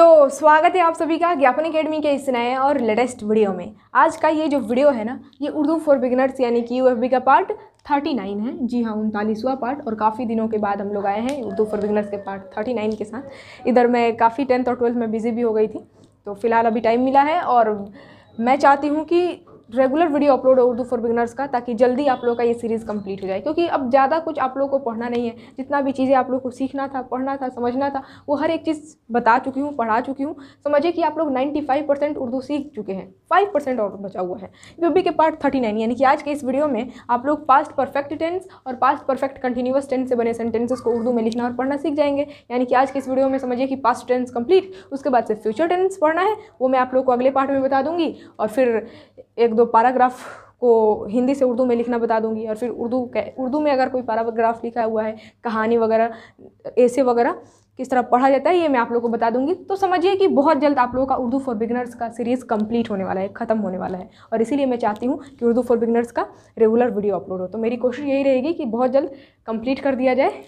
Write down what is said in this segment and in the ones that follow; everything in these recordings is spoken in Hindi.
तो स्वागत है आप सभी का ज्ञापन अकेडमी के इस नए और लेटेस्ट वीडियो में आज का ये जो वीडियो है ना ये उर्दू फॉर बिगनर्स यानी कि यूएफबी का पार्ट थर्टी नाइन है जी हाँ उनतालीसवा पार्ट और काफ़ी दिनों के बाद हम लोग आए हैं उर्दू फॉर बिगनर्स के पार्ट थर्टी नाइन के साथ इधर मैं काफ़ी टेंथ और ट्वेल्थ में बिज़ी भी हो गई थी तो फिलहाल अभी टाइम मिला है और मैं चाहती हूँ कि regular video upload Urdu for beginners का ताकि जल्दी आप लोग का ये सीरीज़ कंप्लीट हो जाए क्योंकि अब ज़्यादा कुछ आप लोग को पढ़ना नहीं है जितना भी चीज़ें आप लोग को सीखना था पढ़ना था समझना था वो हर एक चीज़ बता चुकी हूँ पढ़ा चुकी हूँ समझे कि आप लोग नाइन्टी फाइव परसेंट उर्दू सीख चुके हैं फाइव परसेंट और बचा हुआ है यूबी के पार्ट थर्टी नाइन यानी कि आज के इस वीडियो में आप लोग पास्ट परफेक्ट टेंस और पास्ट परफेक्ट कंटिन्यूस टेंस से बने सेंटेंसेस को उर्दू में लिखना और पढ़ना सीख जाएंगे यानी कि आज के इस वीडियो में समझिए कि पास्ट टेंस कंप्लीट उसके बाद से फ्यूचर टेंस पढ़ना है वो मैं आप लोग को अगले पार्ट में बता दूंगी और फिर एक दो पैराग्राफ को हिंदी से उर्दू में लिखना बता दूंगी और फिर उर्दू उर्दू में अगर कोई पैराग्राफ लिखा हुआ है कहानी वगैरह ऐसे वगैरह किस तरह पढ़ा जाता है ये मैं आप लोगों को बता दूंगी तो समझिए कि बहुत जल्द आप लोगों का उर्दू फॉर बिगनर्स का सीरीज़ कंप्लीट होने वाला है ख़त्म होने वाला है और इसीलिए मैं चाहती हूँ कि उर्दू फॉर बिगनर्स का रेगुलर वीडियो अपलोड हो तो मेरी कोशिश यही रहेगी कि बहुत जल्द कम्प्लीट कर दिया जाए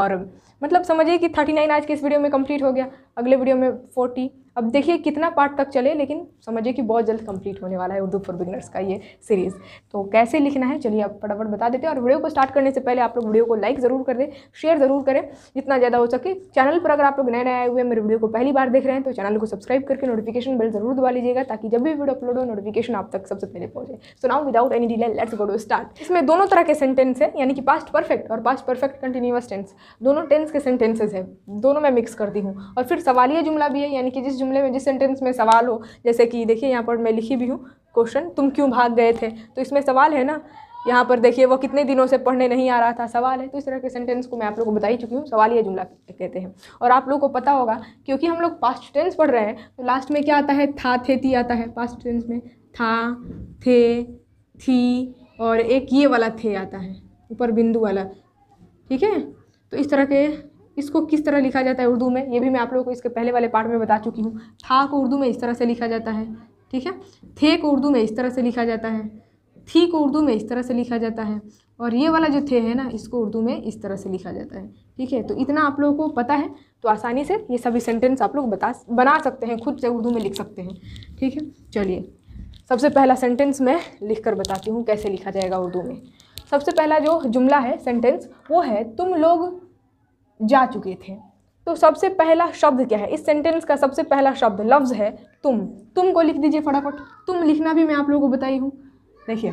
और मतलब समझिए कि थर्टी नाइन आज के इस वीडियो में कम्प्लीट हो गया अगले वीडियो में फोर्टी अब देखिए कितना पार्ट तक चले लेकिन समझिए कि बहुत जल्द कंप्लीट होने वाला है उर्दू फॉर बिगनर्स का ये सीरीज़ तो कैसे लिखना है चलिए आप फटाफट बता देते हैं और वीडियो को स्टार्ट करने से पहले आप लोग वीडियो को लाइक ज़रूर कर दें शेयर ज़रूर करें जितना ज़्यादा हो सके चैनल पर अगर आप लोग नए नए आए हुए मेरे वीडियो को पहली बार देख रहे हैं तो चैनल को सब्सक्राइब करके नोटिफिकेशन बिल जरूर दबा लीजिएगा ताकि जब भी वीडियो अपलोड हो नोटिफिकेशन आप तक सबसे पहले पहुंचे so now without any delay let's go to start इसमें दोनों तरह के सेंटेंस है यानी कि पास्ट परफेक्ट और पास्ट परफेक्ट कंटिन्यूस टेंस दोनों टेंस के सेंटेंसेज है दोनों मैं मिक्स करती हूँ और फिर सवालिया जुमला भी है यानी कि जिस जुमले में जिस सेंटेंस में सवाल हो जैसे कि देखिए यहाँ पर मैं लिखी भी हूँ क्वेश्चन तुम क्यों भाग गए थे तो इसमें सवाल है ना यहाँ पर देखिए वो कितने दिनों से पढ़ने नहीं आ रहा था सवाल है तो इस तरह के सेंटेंस को मैं आप लोग को बता ही चुकी हूँ सवाल ये जुमला कहते हैं और आप लोगों को पता होगा क्योंकि हम लोग पास्ट टेंस पढ़ रहे हैं तो लास्ट में क्या आता है था थे थी आता है पास्ट टेंस में था थे थी और एक ये वाला थे आता है ऊपर बिंदु वाला ठीक है तो इस तरह के इसको किस तरह लिखा जाता है उर्दू में ये भी मैं आप लोगों को इसके पहले वाले पार्ट में बता चुकी हूँ था को उर्दू में इस तरह से लिखा जाता है ठीक है थे को उर्दू में इस तरह से लिखा जाता है थी को उर्दू में इस तरह से लिखा जाता है और ये वाला जो थे है ना इसको उर्दू में इस तरह से लिखा जाता है ठीक है तो इतना आप लोगों को पता है तो आसानी से ये सभी सेंटेंस आप लोग बता बना सकते हैं खुद से उर्दू में लिख सकते हैं ठीक है चलिए सबसे पहला सेंटेंस मैं लिख कर बताती हूँ कैसे लिखा जाएगा उर्दू में सबसे पहला जो जुमला है सेंटेंस वो है तुम लोग जा चुके थे तो सबसे पहला शब्द क्या है इस सेंटेंस का सबसे पहला शब्द लफ्ज़ है तुम तुम को लिख दीजिए फटाफट तुम लिखना भी मैं आप लोगों को बताई हूँ देखिए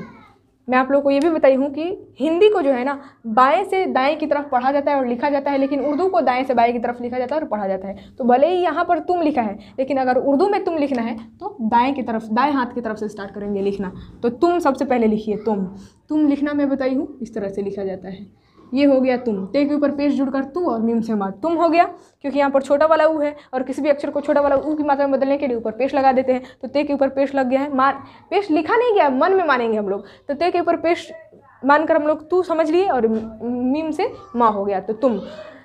मैं आप लोगों को ये भी बताई हूँ कि हिंदी को जो है ना बाएं से दाएं की तरफ पढ़ा जाता है और लिखा जाता है लेकिन उर्दू को दाएं से बाएं की तरफ लिखा जाता है और पढ़ा जाता है तो भले ही यहाँ पर तुम लिखा है लेकिन अगर उर्दू में तुम लिखना है तो दाएं की तरफ दाएं हाथ की तरफ से स्टार्ट करेंगे लिखना तो तुम सबसे पहले लिखिए तुम तुम लिखना मैं बताई हूँ इस तरह से लिखा जाता है ये हो गया तुम टे के ऊपर पेश जुड़कर तू और मीम से मार तुम हो गया क्योंकि यहाँ पर छोटा वाला ऊ है और किसी भी अक्षर को छोटा वाला ऊ की मात्रा में बदलने के लिए ऊपर पेश लगा देते हैं तो ते के ऊपर पेश लग गया है मार पेश लिखा नहीं गया मन में मानेंगे हम लोग तो ते के ऊपर पेश मानकर हम लोग तू समझ लिए और मीम से माँ हो गया तो तुम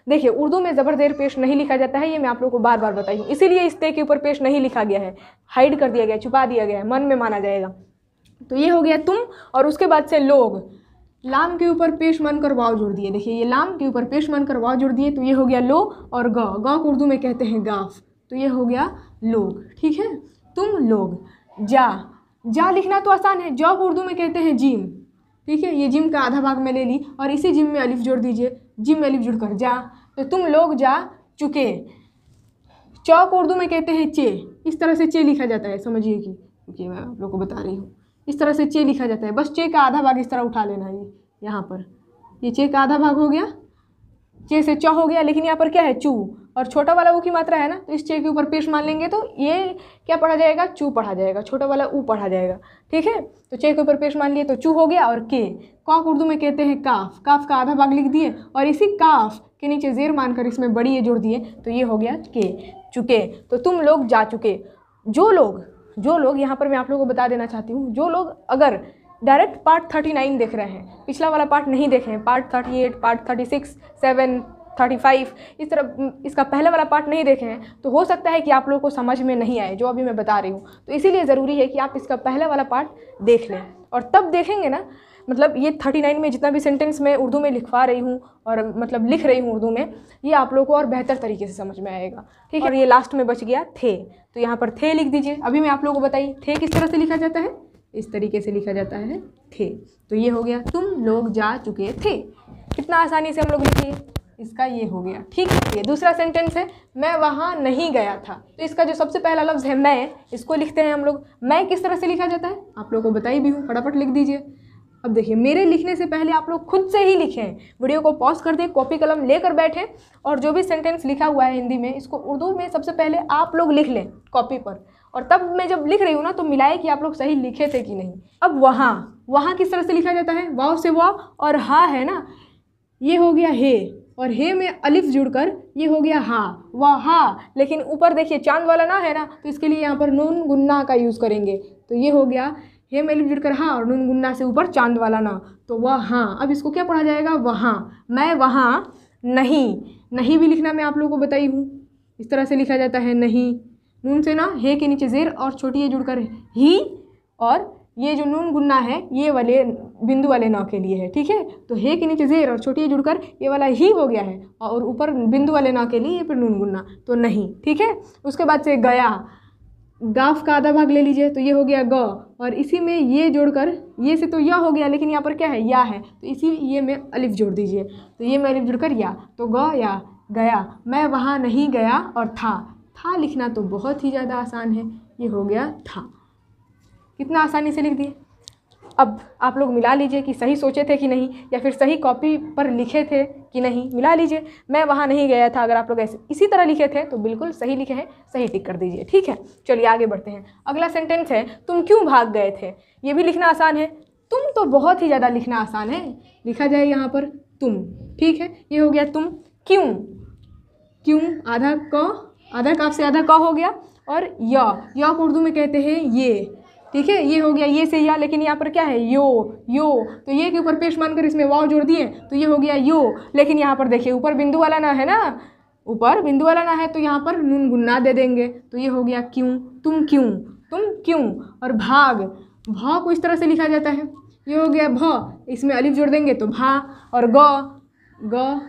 देखिए उर्दू में ज़बर देर पेश नहीं लिखा जाता है ये मैं आप लोगों को बार बार बताई हूँ इसीलिए इस ते के ऊपर पेश नहीं लिखा गया है हाइड कर दिया गया छुपा दिया गया है मन में माना जाएगा तो ये हो गया तुम और उसके बाद से लोग लाम के ऊपर पेश मन कर वाव जोड़ दिए देखिए ये लाम के ऊपर पेश मन कर वाव जोड़ दिए तो ये हो गया लो और गौ गौ को उर्दू में कहते हैं गाफ तो ये हो गया लोग ठीक है तुम लोग जा जा लिखना तो आसान है जौ को उर्दू में कहते हैं जिम ठीक है ये जिम का आधा भाग मैं ले ली और इसी जिम में अलिफ जोड़ दीजिए जिम में अलिफ जुड़ कर जा तो तुम लोग जा चुके चौक उर्दू में कहते हैं चे इस तरह से चे लिखा जाता है समझिए कि क्योंकि मैं आप लोग को बता रही हूँ इस तरह से चे लिखा जाता है बस चे का आधा भाग इस तरह उठा लेना है यहाँ पर ये चे का आधा भाग हो गया चे से च हो गया लेकिन यहाँ पर क्या है चू और छोटा वाला ऊ की मात्रा है ना तो इस चे के ऊपर पेश मान लेंगे तो ये क्या पढ़ा जाएगा चू पढ़ा जाएगा छोटा वाला ऊ पढ़ा जाएगा ठीक है तो चे के ऊपर पेश मान लिए तो चू हो गया और के कॉक उर्दू में कहते हैं काफ काफ का आधा भाग लिख दिए और इसी काफ के नीचे जेर मानकर इसमें बड़ी ये जोड़ दिए तो ये हो गया के चुके तो तुम लोग जा चुके जो लोग जो लोग यहाँ पर मैं आप लोगों को बता देना चाहती हूँ जो लोग अगर डायरेक्ट पार्ट थर्टी नाइन देख रहे हैं पिछला वाला पार्ट नहीं देखे हैं part thirty eight part thirty six seven thirty five इस तरह इसका पहले वाला पार्ट नहीं देखे हैं तो हो सकता है कि आप लोगों को समझ में नहीं आए जो अभी मैं बता रही हूँ तो इसीलिए ज़रूरी है कि आप इसका पहला वाला पार्ट देख लें और तब देखेंगे ना मतलब ये थर्टी नाइन में जितना भी सेंटेंस मैं उर्दू में लिखवा रही हूँ और मतलब लिख रही हूँ उर्दू में ये आप लोगों को और बेहतर तरीके से समझ में आएगा ठीक है और ये लास्ट में बच गया थे तो यहाँ पर थे लिख दीजिए अभी मैं आप लोगों को बताई थे किस तरह से लिखा जाता है इस तरीके से लिखा जाता है थे तो ये हो गया तुम लोग जा चुके थे कितना आसानी से हम लोग लिखिए इसका ये हो गया ठीक है ये दूसरा सेंटेंस है मैं वहाँ नहीं गया था तो इसका जो सबसे पहला लफ्ज़ है मैं इसको लिखते हैं हम लोग मैं किस तरह से लिखा जाता है आप लोगों को बताई भी हूँ फटाफट लिख दीजिए अब देखिए मेरे लिखने से पहले आप लोग खुद से ही लिखें वीडियो को पॉज कर दें कॉपी कलम लेकर बैठें और जो भी सेंटेंस लिखा हुआ है हिंदी में इसको उर्दू में सबसे पहले आप लोग लिख लें कॉपी पर और तब मैं जब लिख रही हूँ ना तो मिलाए कि आप लोग सही लिखे थे कि नहीं अब वहाँ वहाँ किस तरह से लिखा जाता है वाव से वाह और हा है ना ये हो गया हे और हे में अलिफ जुड़कर ये हो गया हाँ वाह हा लेकिन ऊपर देखिए चांद वाला ना है ना तो इसके लिए यहाँ पर नून गुन्ना का यूज़ करेंगे तो ये हो गया हे में जुड़कर हाँ और नून गुन्ना से ऊपर चांद वाला ना तो वह हाँ अब इसको क्या पढ़ा जाएगा वहाँ मैं वहाँ नहीं नहीं भी लिखना मैं आप लोगों को बताई हूँ इस तरह से लिखा जाता है नहीं नून से ना हे के नीचे जेर और छोटी ये जुड़कर ही और ये जो नून गुन्ना है ये वाले बिंदु वाले नौ के लिए है ठीक है तो हे के नीचे जेर और छोटी जुड़कर ये वाला ही हो गया है और ऊपर बिंदु वाले नौ के लिए ये फिर नून गुन्ना तो नहीं ठीक है उसके बाद से गया गाफ का आधा भाग ले लीजिए तो ये हो गया ग और इसी में ये जोड़कर ये से तो यह हो गया लेकिन यहाँ पर क्या है या है तो इसी ये में अलिफ जोड़ दीजिए तो ये में अलिफ जोड़कर या तो ग या गया मैं वहाँ नहीं गया और था था लिखना तो बहुत ही ज़्यादा आसान है ये हो गया था कितना आसानी से लिख दिए अब आप लोग मिला लीजिए कि सही सोचे थे कि नहीं या फिर सही कॉपी पर लिखे थे कि नहीं मिला लीजिए मैं वहाँ नहीं गया था अगर आप लोग ऐसे इसी तरह लिखे थे तो बिल्कुल सही लिखे हैं सही टिक कर दीजिए ठीक है चलिए आगे बढ़ते हैं अगला सेंटेंस है तुम क्यों भाग गए थे ये भी लिखना आसान है तुम तो बहुत ही ज़्यादा लिखना आसान है लिखा जाए यहाँ पर तुम ठीक है ये हो गया तुम क्यों क्यों आधा क आधा काफ से आधा क हो गया और य उर्दू में कहते हैं ये ठीक है ये हो गया ये से या लेकिन यहाँ पर क्या है यो यो तो ये के ऊपर पेश मानकर इसमें वाव जोड़ दिए तो ये हो गया यो लेकिन यहाँ पर देखिए ऊपर बिंदु वाला ना है ना ऊपर बिंदु वाला ना है तो यहाँ पर नून गुन्ना दे देंगे तो ये हो गया क्यों तुम क्यों तुम क्यों और भाग भा को इस तरह से लिखा जाता है ये हो गया भ इसमें अलिफ जोड़ देंगे तो भा और ग ग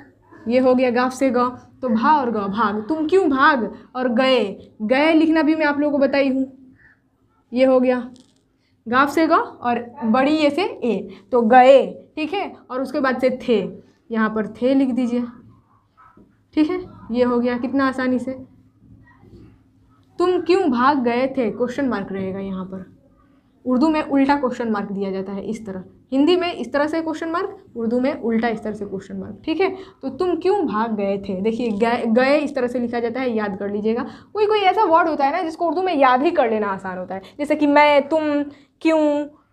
ये हो गया गाफ से ग तो भा और ग भाग तुम क्यों भाग और गए गए लिखना भी मैं आप लोगों को बताई हूँ ये हो गया गाफ से गा और बड़ी ये से ए तो गए ठीक है और उसके बाद से थे यहाँ पर थे लिख दीजिए ठीक है ये हो गया कितना आसानी से तुम क्यों भाग गए थे क्वेश्चन मार्क रहेगा यहाँ पर उर्दू में उल्टा क्वेश्चन मार्क दिया जाता है इस तरह हिंदी में इस तरह से क्वेश्चन मार्क उर्दू में उल्टा इस तरह से क्वेश्चन मार्क ठीक है तो तुम क्यों भाग गए थे देखिए गए गए इस तरह से लिखा जाता है याद कर लीजिएगा कोई कोई ऐसा वर्ड होता है ना जिसको उर्दू में याद ही कर लेना आसान होता है जैसे कि मैं तुम क्यों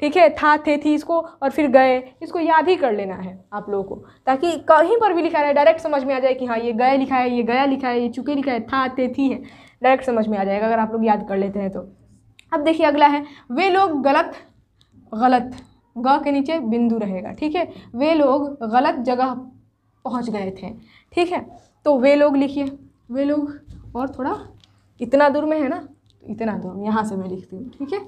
ठीक है था थे थी इसको और फिर गए इसको याद ही कर लेना है आप लोगों को ताकि कहीं पर भी लिखा रहे डायरेक्ट समझ में आ जाए कि हाँ ये गए लिखा है ये गया लिखा है ये चुके लिखा है था थे थी है डायरेक्ट समझ में आ जाएगा अगर आप लोग याद कर लेते हैं तो अब देखिए अगला है वे लोग गलत गलत ग के नीचे बिंदु रहेगा ठीक है वे लोग गलत जगह पहुंच गए थे ठीक है तो वे लोग लिखिए वे लोग और थोड़ा इतना दूर में है ना इतना दूर यहाँ से मैं लिखती हूँ ठीक है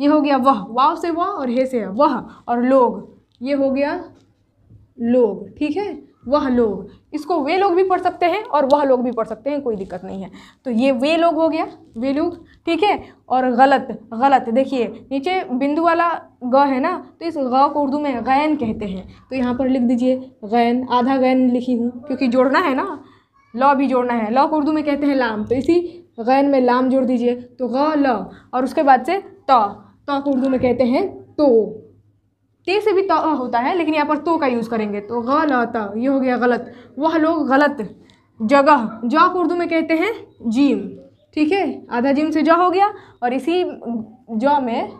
ये हो गया वह वाव से वह और हे से वह और लोग ये हो गया लोग ठीक है वह लोग इसको वे लोग भी पढ़ सकते हैं और वह लोग भी पढ़ सकते हैं कोई दिक्कत नहीं है तो ये वे लोग हो गया वे लोग ठीक है और गलत गलत देखिए नीचे बिंदु वाला ग है ना तो इस ग को उर्दू में गैन कहते हैं तो यहाँ पर लिख दीजिए गैन आधा गैन लिखी हूँ क्योंकि जोड़ना है ना लॉ भी जोड़ना है लॉ को उर्दू में कहते हैं लाम तो इसी गैन में लाम जोड़ दीजिए तो ग ल और उसके बाद से त तो को उर्दू में कहते हैं तो ते से भी तो होता है लेकिन यहाँ पर तो का यूज़ करेंगे तो गलत ये हो गया गलत वह लोग गलत जगह जॉ को उर्दू में कहते हैं जीम ठीक है आधा जिम से ज हो गया और इसी ज में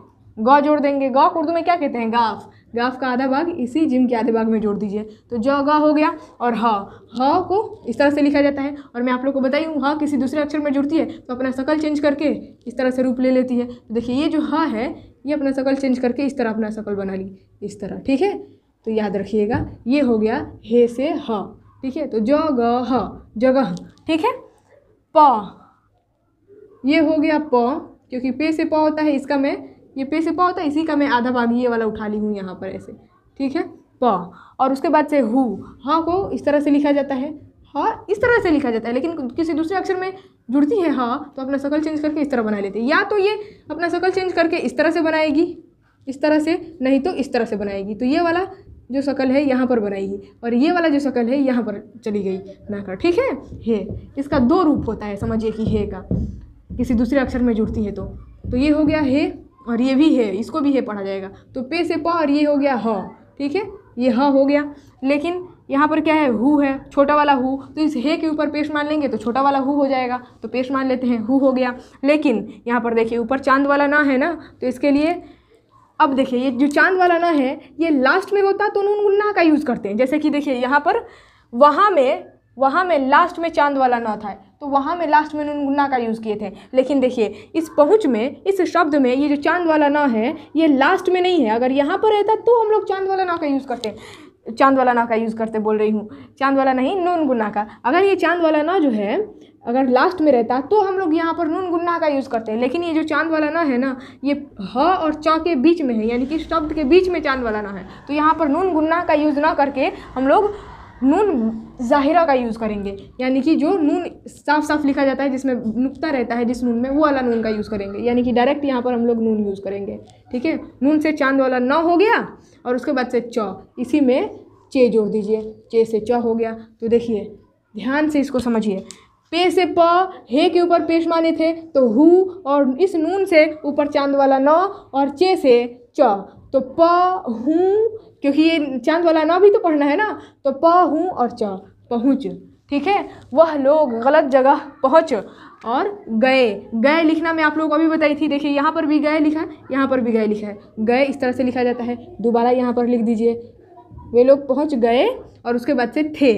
गौ जोड़ देंगे गौ को उर्दू में क्या कहते हैं गाफ गाफ का आधा भाग इसी जिम के आधे भाग में जोड़ दीजिए तो ज ग हो गया और ह ह को इस तरह से लिखा जाता है और मैं आप लोग को बताई हूँ ह किसी दूसरे अक्षर में जुड़ती है तो अपना शकल चेंज करके इस तरह से रूप ले लेती है तो देखिए ये जो ह है ये अपना शकल चेंज करके इस तरह अपना शकल बना ली इस तरह ठीक है तो याद रखिएगा ये हो गया हे से ह ठीक है तो जगह जगह ठीक है प ये हो गया प क्योंकि पे से प होता है इसका मैं ये पे से प होता है इसी का मैं आधा भाग ये वाला उठा ली हूँ यहाँ पर ऐसे ठीक है प और उसके बाद से हु हाँ को इस तरह से लिखा जाता है हाँ इस तरह से लिखा जाता है लेकिन किसी दूसरे अक्षर में जुड़ती है हाँ तो अपना शकल चेंज करके इस तरह बना लेती है या तो ये अपना शकल चेंज करके इस तरह से बनाएगी इस तरह से नहीं तो इस तरह से बनाएगी तो ये वाला जो शकल है यहाँ पर बनाएगी और ये वाला जो शकल है यहाँ पर चली गई बनाकर ठीक है हे इसका दो रूप होता है समझिए कि हे का किसी दूसरे अक्षर में जुड़ती है तो तो ये हो गया हे और ये भी है इसको भी है पढ़ा जाएगा तो पे से प और ये हो गया ह ठीक है ये ह हो गया लेकिन यहाँ पर क्या है हु है छोटा वाला हु तो इस हे के ऊपर पेश मान लेंगे तो छोटा वाला हु हो जाएगा तो पेश मान लेते हैं हु हो गया लेकिन यहाँ पर देखिए ऊपर चांद वाला ना है ना तो इसके लिए अब देखिए ये जो चांद वाला ना है ये लास्ट में होता तो नून ना का यूज़ करते हैं जैसे कि देखिए यहाँ पर वहाँ में वहाँ में लास्ट में चांद वाला ना था तो वहाँ में लास्ट में नून गुन्ना का यूज़ किए थे लेकिन देखिए इस पहुँच में इस शब्द में ये जो चांद वाला ना है ये लास्ट में नहीं है अगर यहाँ पर रहता तो हम लोग चांद वाला ना का यूज़ करते हैं चांद वाला ना का यूज़ करते बोल रही हूँ चांद वाला नहीं नून गुन्ना का अगर ये चांद वाला ना जो है अगर लास्ट में रहता तो हम लोग यहाँ पर नून गुन्ना का यूज़ करते हैं लेकिन ये जो चांद वाला ना है ना ये ह और च के बीच में है यानी कि शब्द के बीच में चांद वाला ना है तो यहाँ पर नून गुन्ना का यूज़ ना करके हम लोग नून ज़ाहिरा का यूज़ करेंगे यानी कि जो नून साफ साफ लिखा जाता है जिसमें नुकता रहता है जिस नून में वो वाला नून का यूज़ करेंगे यानी कि डायरेक्ट यहाँ पर हम लोग नून यूज़ करेंगे ठीक है नून से चांद वाला नौ हो गया और उसके बाद से चौ इसी में चे जोड़ दीजिए चे से च हो गया तो देखिए ध्यान से इसको समझिए पे से प हे के ऊपर पेश माने थे तो हु और इस नून से ऊपर चांद वाला नौ और चे से च तो प हूँ क्योंकि ये चांद वाला ना भी तो पढ़ना है ना तो प हूँ और च पहुँच ठीक है वह लोग गलत जगह पहुँच और गए गए लिखना मैं आप लोगों को अभी बताई थी देखिए यहाँ पर भी गए लिखा है यहाँ पर भी गए लिखा है गए इस तरह से लिखा जाता है दोबारा यहाँ पर लिख दीजिए वे लोग पहुँच गए और उसके बाद से थे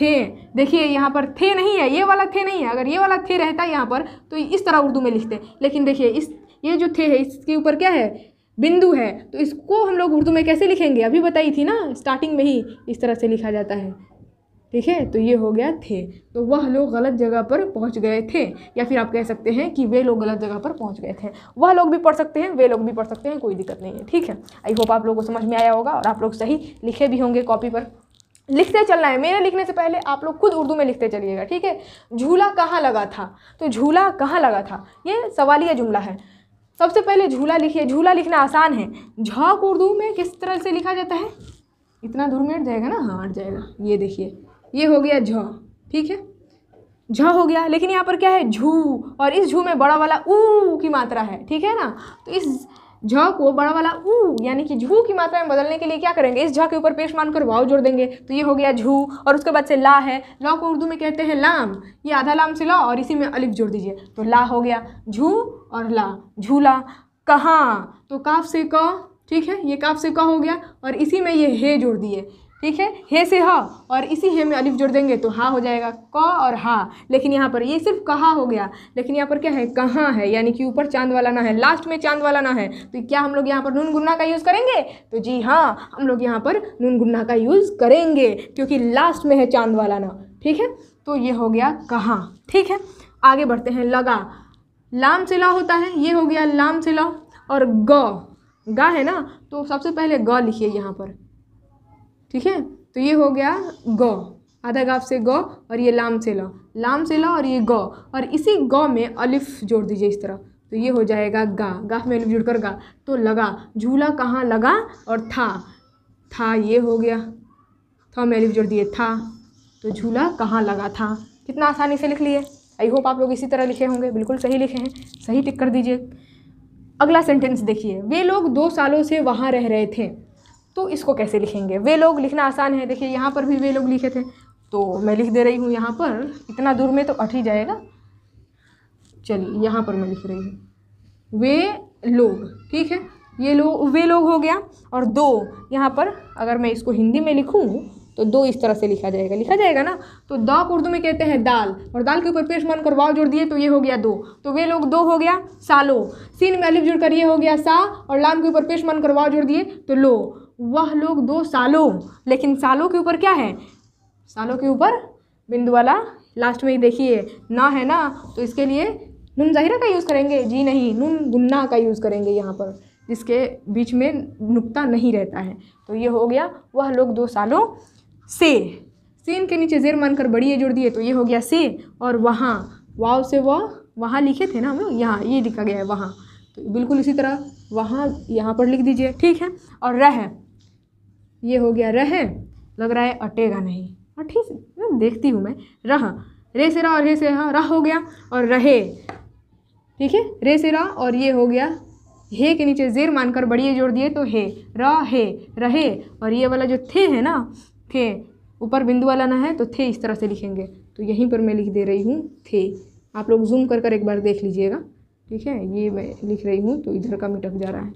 थे देखिए यहाँ पर थे नहीं है ये वाला थे नहीं है अगर ये वाला थे रहता है यहाँ पर तो इस तरह उर्दू में लिखते लेकिन देखिए इस ये जो थे है इसके ऊपर क्या है बिंदु है तो इसको हम लोग उर्दू में कैसे लिखेंगे अभी बताई थी ना स्टार्टिंग में ही इस तरह से लिखा जाता है ठीक है तो ये हो गया थे तो वह लोग गलत जगह पर पहुंच गए थे या फिर आप कह सकते हैं कि वे लोग गलत जगह पर पहुंच गए थे वह लोग भी पढ़ सकते हैं वे लोग भी पढ़ सकते हैं कोई दिक्कत नहीं है ठीक है आई होप आप लोगों को समझ में आया होगा और आप लोग सही लिखे भी होंगे कॉपी पर लिखते चलना है मेरे लिखने से पहले आप लोग खुद उर्दू में लिखते चलिएगा ठीक है झूला कहाँ लगा था तो झूला कहाँ लगा था ये सवालिया जुमला है सबसे पहले झूला लिखिए झूला लिखना आसान है झक उर्दू में किस तरह से लिखा जाता है इतना दूर में हट जाएगा ना हाँ हट जाएगा ये देखिए ये हो गया झ ठीक है झ हो गया लेकिन यहाँ पर क्या है झू और इस झू में बड़ा वाला ऊ की मात्रा है ठीक है ना तो इस झ को बड़ा वाला ऊ यानी कि झू की मात्रा में बदलने के लिए क्या करेंगे इस झ के ऊपर पेश मानकर वाव जोड़ देंगे तो ये हो गया झू और उसके बाद से ला है ला को उर्दू में कहते हैं लाम ये आधा लाम से ला और इसी में अलिफ जोड़ दीजिए तो ला हो गया झू और ला झूला कहाँ तो काफ से क ठीक है ये काफ से क हो गया और इसी में ये हे जोड़ दिए ठीक है हे से ह और इसी हे में अलिफ जोड़ देंगे तो हा हो जाएगा क और हा लेकिन यहाँ पर ये सिर्फ कहा हो गया लेकिन यहाँ पर क्या है कहाँ है यानी कि ऊपर चांद वाला ना है लास्ट में चांद वाला ना है तो क्या हम लोग यहाँ पर नून गुन्ना का यूज़ करेंगे तो जी हाँ हम लोग यहाँ पर नून गुन्ना का यूज़ करेंगे क्योंकि लास्ट में है चांद वाला ना ठीक है तो ये हो गया कहाँ ठीक है आगे बढ़ते हैं लगा लाम से ला होता है ये हो गया लाम से ला और ग गा है ना तो सबसे पहले ग लिखिए यहाँ पर ठीक है तो ये हो गया गौ आधा गाफ से गौ और ये लाम से लो लाम से लो और ये गौ और इसी गौ में अलिफ जोड़ दीजिए इस तरह तो ये हो जाएगा गा गाफ में अलिफ जुड़कर गा तो लगा झूला कहाँ लगा और था था ये हो गया था में अलिफ जोड़ दिए था तो झूला कहाँ लगा था कितना आसानी से लिख लिए आई होप आप लोग इसी तरह लिखे होंगे बिल्कुल सही लिखे हैं सही टिक कर दीजिए अगला सेंटेंस देखिए वे लोग दो सालों से वहाँ रह रहे थे तो इसको कैसे लिखेंगे वे लोग लिखना आसान है देखिए यहाँ पर भी वे लोग लिखे थे तो मैं लिख दे रही हूँ यहाँ पर इतना दूर में तो अट ही जाएगा चलिए यहाँ पर मैं लिख रही हूँ वे लोग ठीक है ये लोग वे लोग हो गया और दो यहाँ पर अगर मैं इसको हिंदी में लिखूँ तो दो इस तरह से लिखा जाएगा लिखा जाएगा ना तो द उर्दू में कहते हैं दाल और दाल के ऊपर पेश मन कर वाव जोड़ दिए तो ये हो गया दो तो वे लोग दो हो गया सालो सीन में अलिफ जुड़ कर ये हो गया सा और लाम के ऊपर पेश मन कर वाव जोड़ दिए तो लो वह लोग दो सालों लेकिन सालों के ऊपर क्या है सालों के ऊपर बिंदु वाला लास्ट में ही देखिए ना है ना तो इसके लिए नून जहिरा का यूज़ करेंगे जी नहीं नून गुन्ना का यूज़ करेंगे यहाँ पर जिसके बीच में नुकता नहीं रहता है तो ये हो गया वह लोग दो सालों से सीन के नीचे जेर मानकर बड़ी ए जोड़ दिए तो ये हो गया से और वहाँ वाव से वह वहाँ लिखे थे ना हम लोग यहाँ ये लिखा गया है वहाँ तो बिल्कुल इसी तरह वहाँ यहाँ पर लिख दीजिए ठीक है और रह ये हो गया रहे लग रहा है अटेगा नहीं और हाँ, ठीक है देखती हूँ मैं रह रे से रा और हे से रहा रह हो गया और रहे ठीक है रे से रा और ये हो गया हे के नीचे जेर मानकर बड़िए जोड़ दिए तो हे रा हे रहे और ये वाला जो थे है ना थे ऊपर बिंदु वाला ना है तो थे इस तरह से लिखेंगे तो यहीं पर मैं लिख दे रही हूँ थे आप लोग जूम कर कर एक बार देख लीजिएगा ठीक है ये मैं लिख रही हूँ तो इधर का मिटक जा रहा है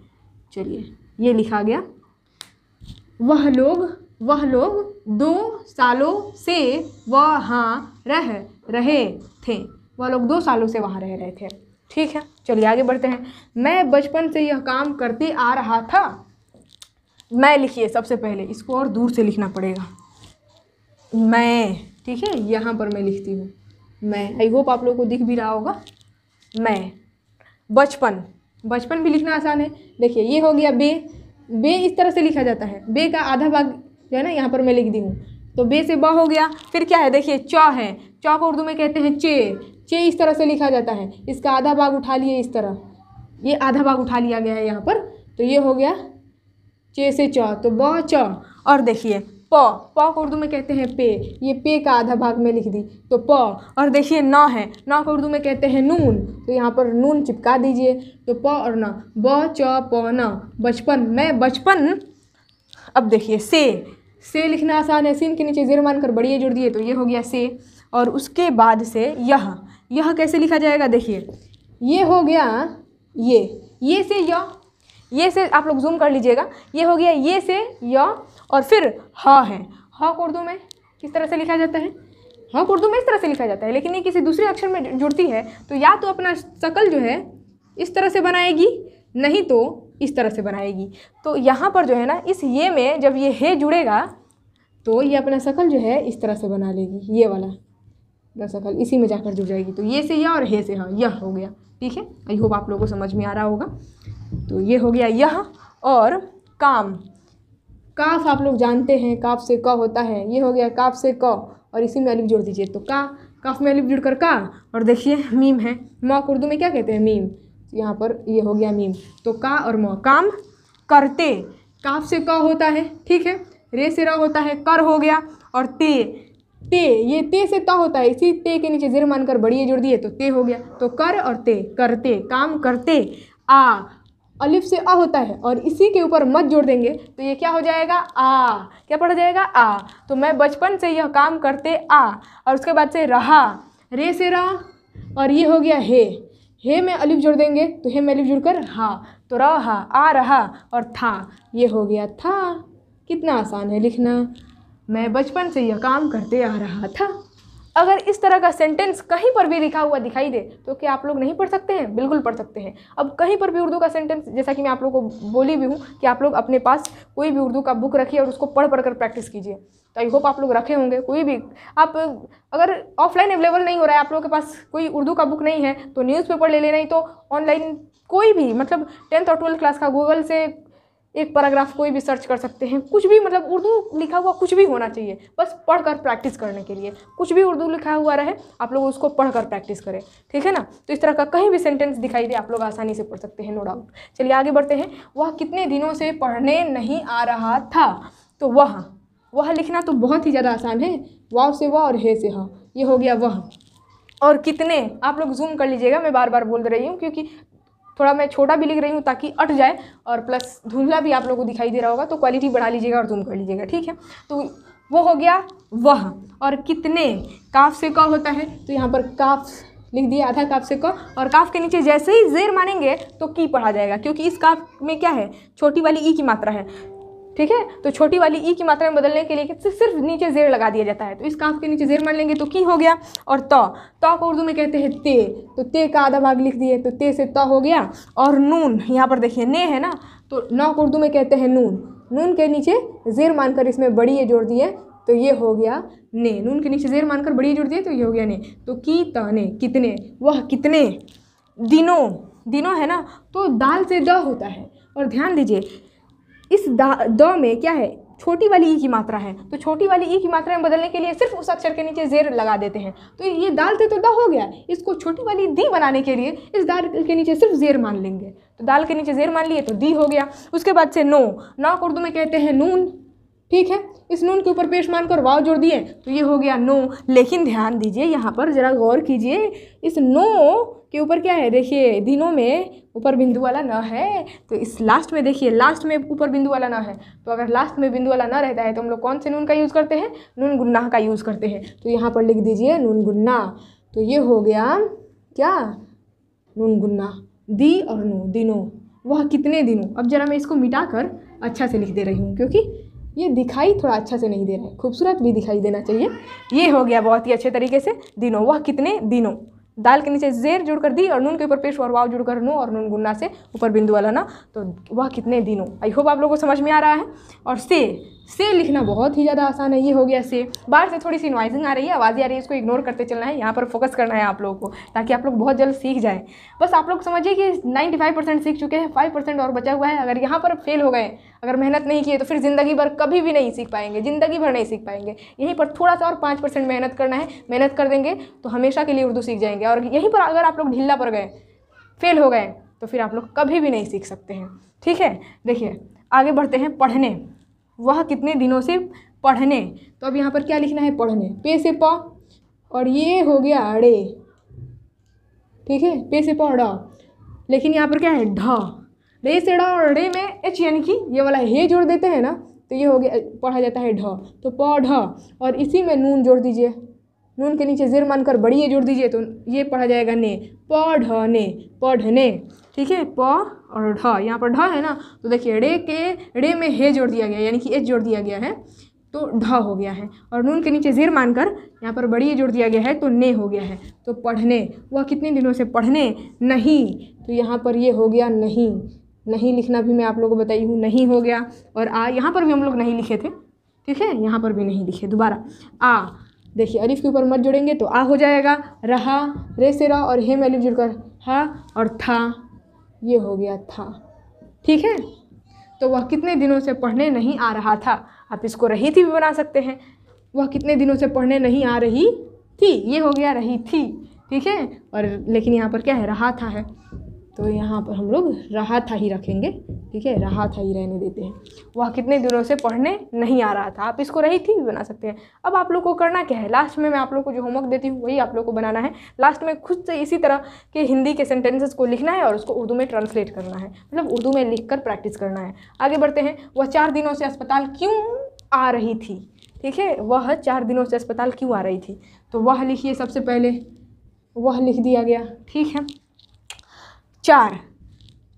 चलिए ये लिखा गया वह लोग वह लोग दो सालों से वहाँ रह रहे थे वह लोग दो सालों से वहाँ रह रहे थे ठीक है चलिए आगे बढ़ते हैं मैं बचपन से यह काम करते आ रहा था मैं लिखिए सबसे पहले इसको और दूर से लिखना पड़ेगा मैं ठीक है यहाँ पर मैं लिखती हूँ मैं आई होप आप लोगों को दिख भी रहा होगा मैं बचपन बचपन भी लिखना आसान है देखिए ये हो गया बे बे इस तरह से लिखा जाता है बे का आधा भाग जो है ना यहाँ पर मैं लिख दी हूँ तो बे से ब हो गया फिर क्या है देखिए चौ है चौ को उर्दू में कहते हैं चे चे इस तरह से लिखा जाता है इसका आधा भाग उठा लिए इस तरह ये आधा भाग उठा लिया गया है यहाँ पर तो ये हो गया चे से चौ तो ब चौ और देखिए प प को उर्दू में कहते हैं पे ये पे का आधा भाग मैं लिख दी तो प और देखिए न है न को उर्दू में कहते हैं नून तो यहाँ पर नून चिपका दीजिए तो प और न ब च प न बचपन मैं बचपन अब देखिए से से लिखना आसान है सीन के नीचे जेर मान कर बड़िए जुड़ दिए तो ये हो गया से और उसके बाद से यह यह कैसे लिखा जाएगा देखिए ये हो गया ये ये से यह ये से आप लोग जूम कर लीजिएगा ये हो गया ये से य और फिर ह है ह उर्दू में किस तरह से लिखा जाता है ह उर्दू में इस तरह से लिखा जाता है लेकिन ये किसी दूसरे अक्षर में जुड़ती है तो या तो अपना शकल जो है इस तरह से बनाएगी नहीं तो इस तरह से बनाएगी तो यहाँ पर जो है ना इस ये में जब ये हे जुड़ेगा तो ये अपना शकल जो है इस तरह से बना लेगी ये वाला शकल इसी में जाकर जुड़ जाएगी तो ये से यह और हे से हाँ यह हो गया ठीक है आई होप आप लोगों को समझ में आ रहा होगा तो ये हो गया यह और काम काफ आप लोग जानते हैं काफ से क होता है ये हो गया काफ से क और इसी में अलिफ जोड़ दीजिए तो का काफ में अलिफ जुड़ कर का और देखिए मीम है मौक उर्दू में क्या कहते हैं मीम यहाँ पर ये हो गया मीम तो का और मौ काम करते काफ से क होता है ठीक है रे से र होता है कर हो गया और ते ते ये ते से त होता है इसी ते के नीचे जिर मानकर बड़ी जोड़ दिए तो ते हो गया तो कर और ते करते काम करते आ अलिफ से अ होता है और इसी के ऊपर मत जोड़ देंगे तो ये क्या हो जाएगा आ क्या पढ़ जाएगा आ तो मैं बचपन से यह काम करते आ और उसके बाद से रहा रे से रहा और ये हो गया हे हे में अलिफ जोड़ देंगे तो हे में अलिफ जुड़ कर हा तो रहा आ रहा और था ये हो गया था कितना आसान है लिखना मैं बचपन से यह काम करते आ रहा था अगर इस तरह का सेंटेंस कहीं पर भी लिखा हुआ दिखाई दे तो क्या आप लोग नहीं पढ़ सकते हैं बिल्कुल पढ़ सकते हैं अब कहीं पर भी उर्दू का सेंटेंस जैसा कि मैं आप लोगों को बोली भी हूँ कि आप लोग अपने पास कोई भी उर्दू का बुक रखिए और उसको पढ़ पढ़ कर प्रैक्टिस कीजिए तो आई होप आप लोग रखे होंगे कोई भी आप अगर ऑफलाइन अवेलेबल नहीं हो रहा है आप लोगों के पास कोई उर्दू का बुक नहीं है तो न्यूज़पेपर ले लेना ही तो ऑनलाइन कोई भी मतलब टेंथ और ट्वेल्थ क्लास का गूगल से एक पैराग्राफ कोई भी सर्च कर सकते हैं कुछ भी मतलब उर्दू लिखा हुआ कुछ भी होना चाहिए बस पढ़कर प्रैक्टिस करने के लिए कुछ भी उर्दू लिखा हुआ रहे आप लोग उसको पढ़कर प्रैक्टिस करें ठीक है ना तो इस तरह का कहीं भी सेंटेंस दिखाई दे आप लोग आसानी से पढ़ सकते हैं नो डाउट चलिए आगे बढ़ते हैं वह कितने दिनों से पढ़ने नहीं आ रहा था तो वह वह लिखना तो बहुत ही ज़्यादा आसान है वाव से वह और हे से हाँ ये हो गया वह और कितने आप लोग जूम कर लीजिएगा मैं बार बार बोल रही हूँ क्योंकि थोड़ा मैं छोटा भी लिख रही हूँ ताकि अट जाए और प्लस धुंधला भी आप लोगों को दिखाई दे रहा होगा तो क्वालिटी बढ़ा लीजिएगा और जूम कर लीजिएगा ठीक है तो वो हो गया वह और कितने काफ से क होता है तो यहाँ पर काफ लिख दिया आधा काफ से क और काफ के नीचे जैसे ही जेर मानेंगे तो की पढ़ा जाएगा क्योंकि इस काफ में क्या है छोटी वाली ई e की मात्रा है ठीक है तो छोटी वाली ई e की मात्रा में बदलने के लिए सिर्फ नीचे जेर लगा दिया जाता है तो इस काफ के नीचे जेर मान लेंगे तो की हो गया और त तो को उर्दू में कहते हैं ते तो ते का आधा भाग लिख दिए तो ते से त हो गया और नून यहाँ पर देखिए ने है ना तो नौ को उर्दू में कहते हैं नून नून के नीचे जेर मानकर इसमें बड़ी ये जोड़ दिए तो ये हो गया ने नून के नीचे जेर मानकर बड़ी जोड़ दिए तो ये हो गया ने तो की ने कितने वह कितने दिनों दिनों है ना तो दाल से द होता है और ध्यान दीजिए इस द में क्या है छोटी वाली ई की मात्रा है तो छोटी वाली ई की मात्रा में बदलने के लिए सिर्फ उस अक्षर के नीचे जेर लगा देते हैं तो ये दाल थे तो द हो गया इसको छोटी वाली दी बनाने के लिए इस दाल के नीचे सिर्फ जेर मान लेंगे तो दाल के नीचे जेर मान लिए तो दी हो गया उसके बाद से नो नौ उर्दू में कहते हैं नून ठीक है इस नून के ऊपर पेश मानकर वाव जोड़ दिए तो ये हो गया नो लेकिन ध्यान दीजिए यहाँ पर ज़रा गौर कीजिए इस नो के ऊपर क्या है देखिए दिनों में ऊपर बिंदु वाला न है तो इस लास्ट में देखिए लास्ट में ऊपर बिंदु वाला न है तो अगर लास्ट में बिंदु वाला न रहता है तो हम लोग कौन से नून का यूज़ करते हैं नून गुन्ना का यूज़ करते हैं तो यहाँ पर लिख दीजिए नून गुन्ना तो ये हो गया क्या नून गुन्ना दी और नू दिनों वह कितने दिनों अब ज़रा मैं इसको मिटा कर अच्छा से लिख दे रही हूँ क्योंकि ये दिखाई थोड़ा अच्छा से नहीं दे रहा है खूबसूरत भी दिखाई देना चाहिए ये हो गया बहुत ही अच्छे तरीके से दिनों वह कितने दिनों दाल के नीचे जेर जुड़कर कर दी और नून के ऊपर पेश और वाव जुड़कर नो और नून गुन्ना से ऊपर बिंदु वाला ना तो वह कितने दिनों आई होप आप लोगों को समझ में आ रहा है और से से लिखना बहुत ही ज़्यादा आसान है ये हो गया से बाहर से थोड़ी सी नॉइजिंग आ रही है आवाज़ आ रही है इसको इग्नोर करते चलना है यहाँ पर फोकस करना है आप लोगों को ताकि आप लोग बहुत जल्द सीख जाएँ बस आप लोग समझिए कि नाइन्टी परसेंट सीख चुके हैं फाइव परसेंट और बचा हुआ है अगर यहाँ पर फेल हो गए अगर मेहनत नहीं किए तो फिर ज़िंदगी भर कभी भी नहीं सीख पाएंगे ज़िंदगी भर नहीं सीख पाएंगे यहीं पर थोड़ा सा और पाँच परसेंट मेहनत करना है मेहनत कर देंगे तो हमेशा के लिए उर्दू सीख जाएंगे और यहीं पर अगर आप लोग ढीला पर गए फेल हो गए तो फिर आप लोग कभी भी नहीं सीख सकते हैं ठीक है देखिए आगे बढ़ते हैं पढ़ने वह कितने दिनों से पढ़ने तो अब यहाँ पर क्या लिखना है पढ़ने पे से प और ये हो गया अड़े ठीक है पे से पौड़ा लेकिन यहाँ पर क्या है ढ रे सेड़ा और रे में एच यानी कि ये वाला हे जोड़ देते हैं ना तो ये हो गया पढ़ा जाता है ढ तो प ढ और इसी में नून जोड़ दीजिए नून के नीचे जेर मानकर बड़ी ये जोड़ दीजिए तो ये पढ़ा जाएगा ने प ढ ने प ने ठीक है प और ढ यहाँ पर ढ है ना तो देखिए रे के रे में हे जोड़ दिया गया यानी कि एच जोड़ दिया गया है तो ढ हो गया है और नून के नीचे जेर मानकर यहाँ पर बड़ी जोड़ दिया गया है तो ने हो गया है तो पढ़ने वह कितने दिनों से पढ़ने नहीं तो यहाँ पर ये हो गया नहीं नहीं लिखना भी मैं आप लोगों को बताई हूँ नहीं हो गया और आ यहाँ पर भी हम लोग नहीं लिखे थे ठीक है यहाँ पर भी नहीं लिखे दोबारा आ देखिए अरिफ के ऊपर मत जुड़ेंगे तो आ हो जाएगा रहा रे से रहा और में अलिफ जुड़कर हा और था ये हो गया था ठीक है तो वह कितने दिनों से पढ़ने नहीं आ रहा था आप इसको रही थी भी बना सकते हैं वह कितने दिनों से पढ़ने नहीं आ रही थी ये हो गया रही थी ठीक है और लेकिन यहाँ पर क्या है रहा था है तो यहाँ पर हम लोग रहा था ही रखेंगे ठीक है रहा था ही रहने देते हैं वह कितने दिनों से पढ़ने नहीं आ रहा था आप इसको रही थी भी बना सकते हैं अब आप लोग को करना क्या है लास्ट में मैं आप लोग को जो होमवर्क देती हूँ वही आप लोग को बनाना है लास्ट में खुद से इसी तरह के हिंदी के सेंटेंसेस को लिखना है और उसको उर्दू में ट्रांसलेट करना है मतलब उर्दू में लिख कर प्रैक्टिस करना है आगे बढ़ते हैं वह चार दिनों से अस्पताल क्यों आ रही थी ठीक है वह चार दिनों से अस्पताल क्यों आ रही थी तो वह लिखिए सबसे पहले वह लिख दिया गया ठीक है चार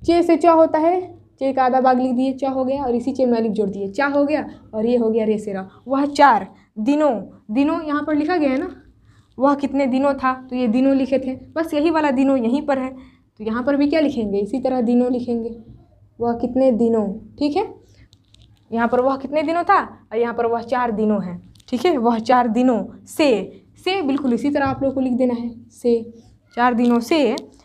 चे से चा होता है चे का आधा भाग लिख दिए चा हो गया और इसी चे में लिख जोड़ दिए चा हो गया और ये हो गया रे से रा वह चार दिनों दिनों यहाँ पर लिखा गया है ना वह कितने दिनों था तो ये दिनों लिखे थे बस यही वाला दिनों यहीं पर है तो यहाँ पर भी क्या लिखेंगे इसी तरह दिनों लिखेंगे वह कितने दिनों ठीक है यहाँ पर वह कितने दिनों था और यहाँ पर वह चार दिनों है ठीक है वह चार दिनों से से बिल्कुल इसी तरह आप लोग को लिख देना है से चार दिनों से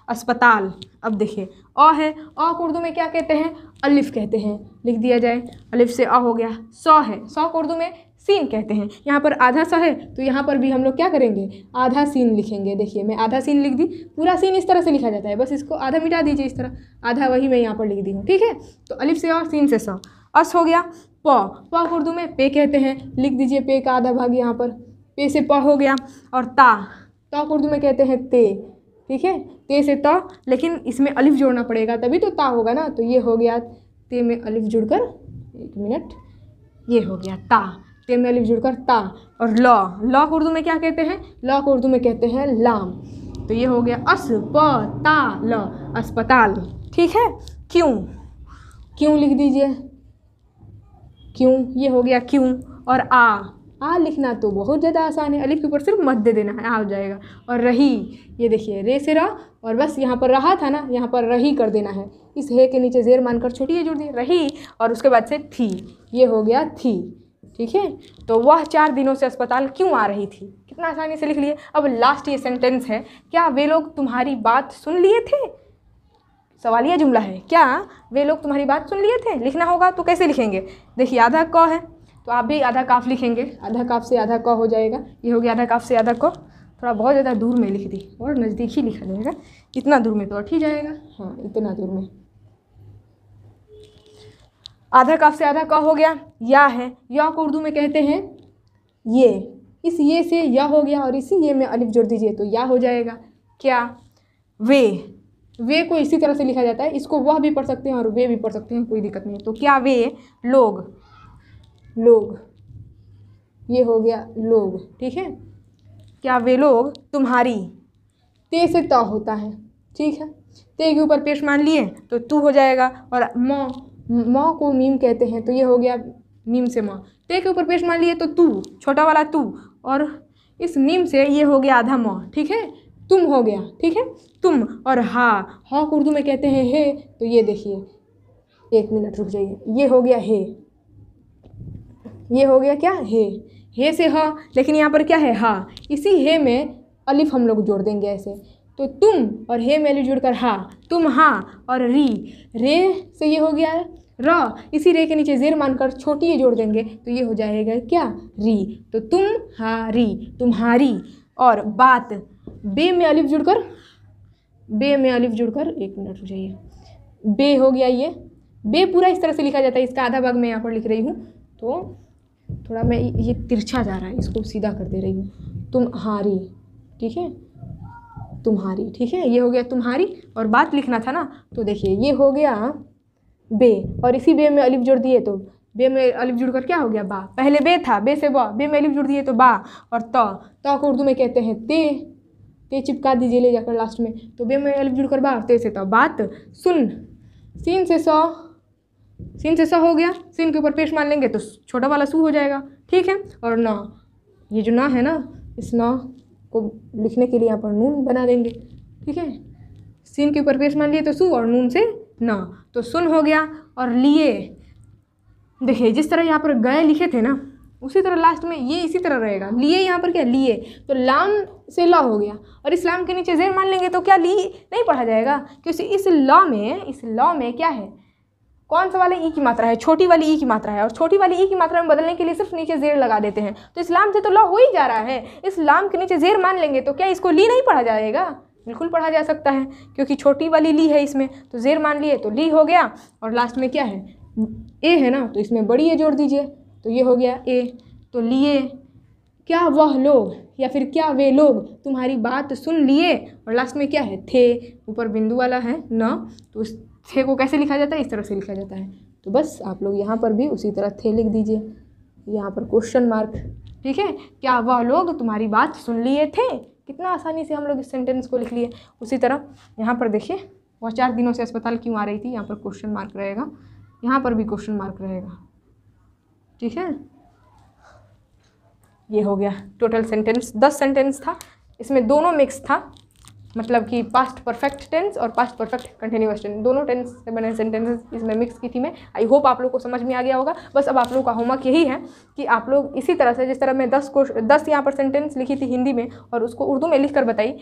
अस्पताल अब देखिए अ है अ को उर्दू में क्या कहते हैं अलिफ कहते हैं लिख दिया जाए अलिफ से अ हो गया सौ है सौ को उर्दू में सीन कहते हैं यहाँ पर आधा सा है तो यहाँ पर भी हम लोग क्या करेंगे आधा सीन लिखेंगे देखिए मैं आधा सीन लिख दी पूरा सीन इस तरह से लिखा जाता है बस इसको आधा मिटा दीजिए इस तरह आधा वही मैं यहाँ पर लिख दी हूँ ठीक है तो अलिफ से और सीन से सौ अस हो गया प प उर्दू में पे कहते हैं लिख दीजिए पे का आधा भाग यहाँ पर पे से प हो गया और ता तो उर्दू में कहते हैं ते ठीक है ते तो से त लेकिन इसमें अलिफ जोड़ना पड़ेगा तभी तो ता होगा ना तो ये हो गया ते में अलिफ जुड़कर एक मिनट ये हो गया ता ते में अलिफ जुड़कर ता और लॉ लॉ को उर्दू में क्या कहते हैं लॉ को उर्दू में कहते हैं लाम तो ये हो गया अस प ल अस्पताल ठीक है क्यों क्यों लिख दीजिए क्यों ये हो गया क्यों और आ आ हाँ, लिखना तो बहुत ज़्यादा आसान है अलिफ के ऊपर सिर्फ मत दे देना है हाँ, आ हो जाएगा और रही ये देखिए रे से रा और बस यहाँ पर रहा था ना यहाँ पर रही कर देना है इस हे के नीचे जेर मानकर छोटी है जुड़ दी रही और उसके बाद से थी ये हो गया थी ठीक है तो वह चार दिनों से अस्पताल क्यों आ रही थी कितना आसानी से लिख लिए अब लास्ट ये सेंटेंस है क्या वे लोग तुम्हारी बात सुन लिए थे सवालिया जुमला है क्या वे लोग तुम्हारी बात सुन लिए थे लिखना होगा तो कैसे लिखेंगे देखिए आधा क है तो आप भी आधा काफ लिखेंगे आधा काफ से आधा क हो जाएगा ये हो गया आधा काफ से आधा क थोड़ा बहुत ज़्यादा दूर में लिख दी और नज़दीक ही लिखा जाएगा इतना दूर में तो अट ही जाएगा हाँ इतना दूर में आधा काफ से आधा क हो गया या है या को उर्दू में कहते हैं ये इस ये से या हो गया और इसी ये में अलिफ जोड़ दीजिए तो या हो जाएगा क्या वे वे को इसी तरह से लिखा जाता है इसको वह भी पढ़ सकते हैं और वे भी पढ़ सकते हैं कोई दिक्कत नहीं तो क्या वे लोग लोग ये हो गया लोग ठीक है क्या वे लोग तुम्हारी ते से त होता है ठीक है ते के ऊपर पेश मान लिए तो तू हो जाएगा और मौ मौ को मीम कहते हैं तो ये हो गया मीम से मौ ते के ऊपर पेश मान लिए तो तू छोटा वाला तू और इस मीम से ये हो गया आधा मौ ठीक है तुम हो गया ठीक है तुम और हा हाँ उर्दू में कहते हैं हे तो ये देखिए एक मिनट रुक जाइए ये हो गया हे ये हो गया क्या हे हे से ह लेकिन यहाँ पर क्या है हा इसी हे में अलिफ हम लोग जोड़ देंगे ऐसे तो तुम और हे में अलिफ जुड़कर हा तुम हा और री रे से ये हो गया है र इसी रे के नीचे जेर मानकर छोटी ये जोड़ देंगे तो ये हो जाएगा क्या री तो तुम हा री तुम्हारी और बात बे में अलिफ जुड़कर बे में अलिफ जुड़कर एक मिनट हो जाइए बे हो गया ये बे पूरा इस तरह से लिखा जाता है इसका आधा भाग मैं यहाँ पर लिख रही हूँ तो थोड़ा मैं ये तिरछा जा रहा है इसको सीधा कर दे रही हूँ तुम्हारी ठीक है तुम्हारी ठीक है ये हो गया तुम्हारी और बात लिखना था ना तो देखिए ये हो गया बे और इसी बे में अलिफ जुड़ दिए तो बे में अलिफ जुड़ कर क्या हो गया बा पहले बे था बे से बा बे में अलिफ जुड़ दिए तो बा और त तो, तो को उर्दू में कहते हैं ते ते चिपका दीजिए ले जाकर लास्ट में तो बे में अलिफ जुड़ कर बा और ते से तो बात सुन सीन से सौ सिंस ऐसा हो गया सिन के ऊपर पेश मान लेंगे तो छोटा वाला सू हो जाएगा ठीक है और ना ये जो ना है ना इस ना को लिखने के लिए यहाँ पर नून बना देंगे ठीक है सिन के ऊपर पेश मान लिए तो सू और नून से ना तो सुन हो गया और लिए देखिए जिस तरह यहाँ पर गए लिखे थे ना उसी तरह लास्ट में ये इसी तरह रहेगा लिए यहाँ पर क्या लिए तो लाम से ला हो गया और इस लाम के नीचे जेर मान लेंगे तो क्या ली नहीं पढ़ा जाएगा क्योंकि इस लॉ में इस लॉ में क्या है कौन सा वाला ई की मात्रा है छोटी वाली ई की मात्रा है और छोटी वाली ई की मात्रा में बदलने के लिए सिर्फ नीचे जेर लगा देते हैं तो इस्लाम से तो लॉ हो ही जा रहा है इस्लाम के नीचे जेर मान लेंगे तो क्या इसको ली नहीं पढ़ा जाएगा बिल्कुल पढ़ा जा सकता है क्योंकि छोटी वाली ली है इसमें तो जेर मान लिए तो ली हो गया और लास्ट में क्या है ए है ना तो इसमें बड़ी ए जोड़ दीजिए तो ये हो गया ए तो लिए क्या वह लोग या फिर क्या वे लोग तुम्हारी बात सुन लिए और लास्ट में क्या है थे ऊपर बिंदु वाला है न तो थे को कैसे लिखा जाता है इस तरह से लिखा जाता है तो बस आप लोग यहाँ पर भी उसी तरह थे लिख दीजिए यहाँ पर क्वेश्चन मार्क ठीक है क्या वह लोग तुम्हारी बात सुन लिए थे कितना आसानी से हम लोग इस सेंटेंस को लिख लिए उसी तरह यहाँ पर देखिए वह चार दिनों से अस्पताल क्यों आ रही थी यहाँ पर क्वेश्चन मार्क रहेगा यहाँ पर भी क्वेश्चन मार्क रहेगा ठीक है ये हो गया टोटल सेंटेंस दस सेंटेंस था इसमें दोनों मिक्स था मतलब कि पास्ट परफेक्ट टेंस और पास्ट परफेक्ट कंटिन्यूस टेंस दोनों टेंस से बने सेंटेंसेस इसमें मिक्स की थी मैं आई होप आप लोग को समझ में आ गया होगा बस अब आप लोग का होमवर्क यही है कि आप लोग इसी तरह से जिस तरह मैं दस को दस यहाँ पर सेंटेंस लिखी थी हिंदी में और उसको उर्दू में लिख बताई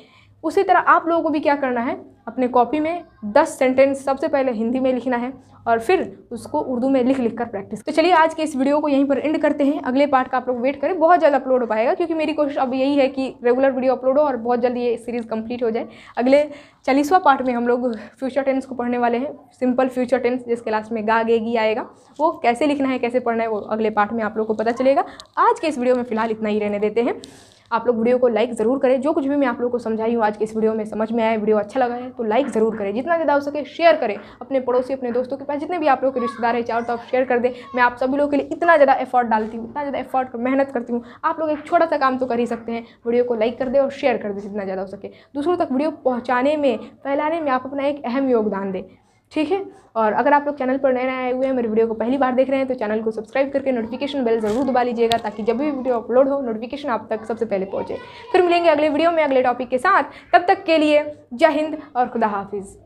उसी तरह आप लोगों को भी क्या करना है अपने कॉपी में दस सेंटेंस सबसे पहले हिंदी में लिखना है और फिर उसको उर्दू में लिख लिख कर प्रैक्टिस तो चलिए आज के इस वीडियो को यहीं पर एंड करते हैं अगले पार्ट का आप लोग वेट करें बहुत जल्द अपलोड हो पाएगा क्योंकि मेरी कोशिश अब यही है कि रेगुलर वीडियो अपलोड हो और बहुत जल्द ये सीरीज़ कंप्लीट हो जाए अगले चालीसवा पार्ट में हम लोग फ्यूचर टेंस को पढ़ने वाले हैं सिंपल फ्यूचर टेंस जिसके लास्ट में गा गेगी आएगा वो कैसे लिखना है कैसे पढ़ना है वो अगले पार्ट में आप लोग को पता चलेगा आज के इस वीडियो में फिलहाल इतना ही रहने देते हैं आप लोग वीडियो को लाइक ज़रूर करें जो कुछ भी मैं आप लोग को समझाई हूँ आज के इस वीडियो में समझ में आए वीडियो अच्छा लगा है तो लाइक ज़रूर करें जितना ज़्यादा हो सके शेयर करें अपने पड़ोसी अपने दोस्तों के पास जितने भी आप लोग के रिश्तेदार हैं चाहो तो आप शेयर कर दें मैं आप सभी लोगों के लिए इतना ज़्यादा एफर्ट डालती हूँ इतना ज़्यादा एफर्ट मेहनत करती हूँ आप लोग एक छोटा सा काम तो कर ही सकते हैं वीडियो को लाइक कर दें और शेयर कर दें जितना ज़्यादा हो सके दूसरों तक वीडियो पहुँचाने में फैलाने में आप अपना एक अहम योगदान दें ठीक है और अगर आप लोग चैनल पर नए नए आए हुए हैं मेरे वीडियो को पहली बार देख रहे हैं तो चैनल को सब्सक्राइब करके नोटिफिकेशन बेल ज़रूर दबा लीजिएगा ताकि जब भी वीडियो अपलोड हो नोटिफिकेशन आप तक सबसे पहले पहुँचे फिर मिलेंगे अगले वीडियो में अगले टॉपिक के साथ तब तक के लिए जय हिंद और खुदा हाफिज़